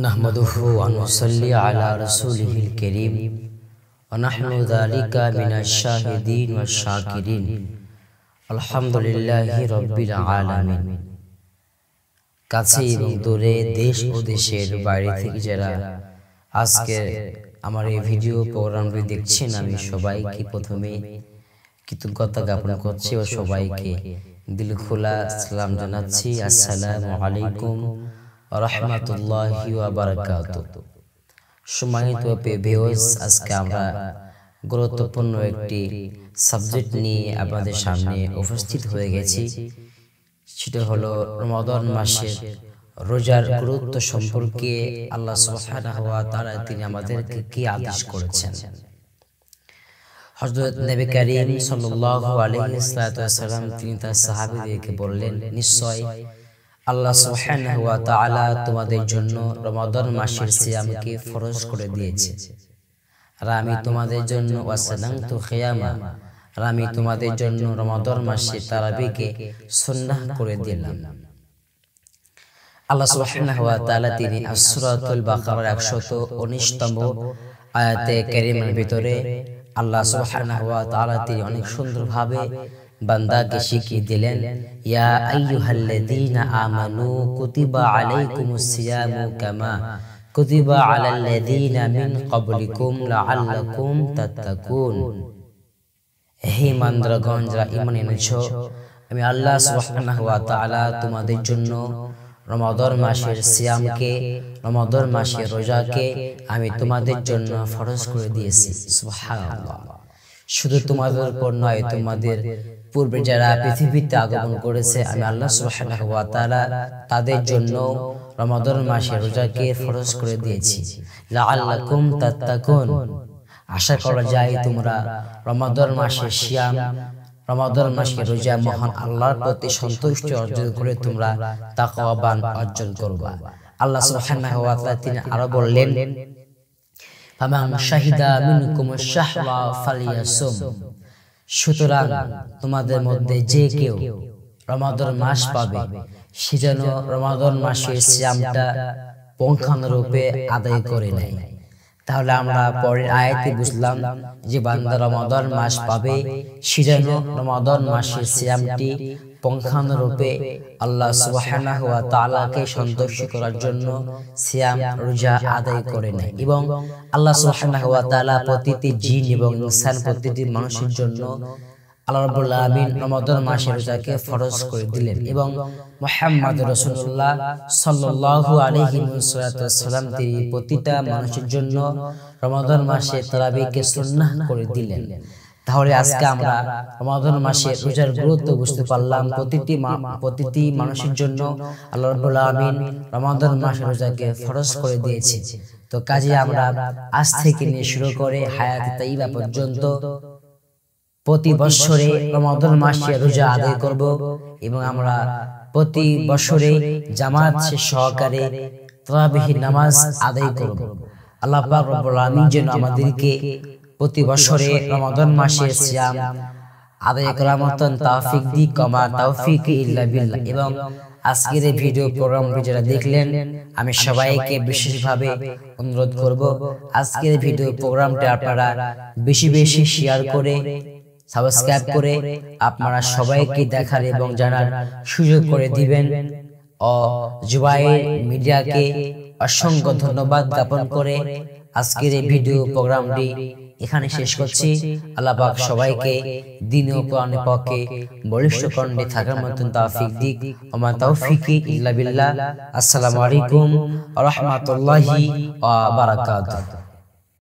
نحمده ونصلي على رسوله الكريم ونحن ذلك من الشاهدين والشاكرين الحمد لله رب العالمين কাছে এবং দূরে দেশ ও দেশের বাইরে থেকে যারা আজকে আমার এই ভিডিও প্রোগ্রামটি দেখছেন আমি সবাইকে প্রথমে কৃতজ্ঞতা জ্ঞাপন করছি ও সবাইকে দিল খোলা সালাম জানাচ্ছি আসসালামু আলাইকুম সম্মানিত আজকে আমরা গুরুত্বপূর্ণ একটি সাবজেক্ট নিয়ে আপনাদের সামনে উপস্থিত হয়ে গেছি সেটা হলো মাসের রোজার গুরুত্ব সম্পর্কে আল্লাহ সুবহানাহু ওয়া তিনি আমাদেরকে কি আদেশ করেছেন হযরত নবী করিম সাল্লাল্লাহু আলাইহি তিনি তার সাহাবীদেরকে বললেন নিশ্চয় আল্লাহ ওয়া তাআলা তোমাদের জন্য রমাদন মাসের সিয়ামকে ফরজ করে দিয়েছে রামি তোমাদের জন্য ওয়াসালামতু তোমাদের জন্য রমাদন মাসে তারাবিকে সুন্নাহ করে দিলাম আল্লাহ তিনি আয়াতে ভিতরে আল্লাহ সুবহানাহু ওয়া তাআলা তিনি অনেক সুন্দরভাবে বান্দাকে শিখিয়ে দিলেন ইয়া আইয়ুহাল্লাযীনা আমানু কুতিবা আলাইকুমুস সিয়ামু কামা কুতিবা আলাল্লাযীনা মিন ক্বাবলিকুম লাআল্লাকুম তাত্তাকুন হে ইমানদারগণ যারা ঈমান এনেছো আমি আল্লাহ সুবহানাহু ওয়া তাআলা তোমাদের জন্য রমাদর মাসের সিয়ামকে রমাদর মাসের রোজাকে আমি তোমাদের জন্য ফরজ করে দিয়েছি সুবহানাল্লাহ শুধু তোমাদের উপর নয় তোমাদের পূর্বে যারা পৃথিবীতে আগমন করেছে আমি আল্লাহ সুবহানাহু তাদের জন্য রমাদন মাসে রোজাকে ফরজ করে দিয়েছি লাআল্লাকুম তাত্তাকুন আশা করা যায় তোমরা রমাদন মাসে শিয়াম রমাদন মাসে রোজা মহান আল্লাহর প্রতি সন্তুষ্টি অর্জন করে তোমরা তাকওয়াবান অর্জন করবা আল্লাহ সুবহানাহু তিনি আরো বললেন সুতরাং তোমাদের মধ্যে যে কেউ রমাদন মাস পাবে সে যেন রমাদন মাসের শ্যামটা পঙ্খানুরূপে আদায় করে নেয় তাহলে আমরা পরের আয়াতে বুঝলাম যে বান্দা রমাদন মাস পাবে সিরানো রমাদন মাসের সিয়ামটি পঙ্খানুরূপে আল্লাহ সুবাহ তালাকে সন্তুষ্ট করার জন্য সিয়াম রোজা আদায় করে নেয় এবং আল্লাহ সুবাহ প্রতিটি জিন এবং প্রতিটি মানুষের জন্য আল্লাহ আমিন মাসে রোজাকে ফরজ করে দিলেন এবং মোহাম্মদ রসুল্লাহ সাল্লু আলহিম তিনি প্রতিটা মানুষের জন্য মাসে সন্ন্যাহ করে দিলেন তাহলে আজকে আমরা রমাদন মাসে রোজার গুরুত্ব বুঝতে পারলাম প্রতিটি প্রতিটি মানুষের জন্য আল্লাহ আমিন রমাদন মাসে রোজাকে ফরজ করে দিয়েছে তো কাজে আমরা আজ থেকে নিয়ে শুরু করে হায়াত তাইবা পর্যন্ত প্রতি বছরে রমাদন মাসে রোজা আদায় করব এবং আমরা প্রতি বছরে জামাত সহকারে তরাবিহি নামাজ আদায় করব আল্লাহ পাক রব্বুল আলামিন যেন আমাদেরকে প্রতি বছরে রমাদান মাসে সিয়াম আদায় করার মতন তাওফিক দি কমা তাওফিক ইল্লা বিল্লাহ এবং আজকের এই ভিডিও প্রোগ্রাম যারা দেখলেন আমি সবাইকে বিশেষভাবে অনুরোধ করব আজকের ভিডিও প্রোগ্রামটা আপনারা বেশি বেশি শেয়ার করে সাবস্ক্রাইব করে আপনারা সবাইকে দেখার এবং জানার সুযোগ করে দিবেন ও জুবাই মিডিয়াকে অসংখ্য ধন্যবাদ জ্ঞাপন করে আজকের এই ভিডিও প্রোগ্রামটি এখানে শেষ করছি আল্লাপাক সবাইকে দিন ও কোরআনের পক্ষে বলিষ্ঠ কণ্ঠে থাকার মতন তাফিক দিক ওমা তাওফিকি ইল্লা বিল্লাহ আসসালামু আলাইকুম রাহমাতুল্লাহি ওয়া বারাকাতুহু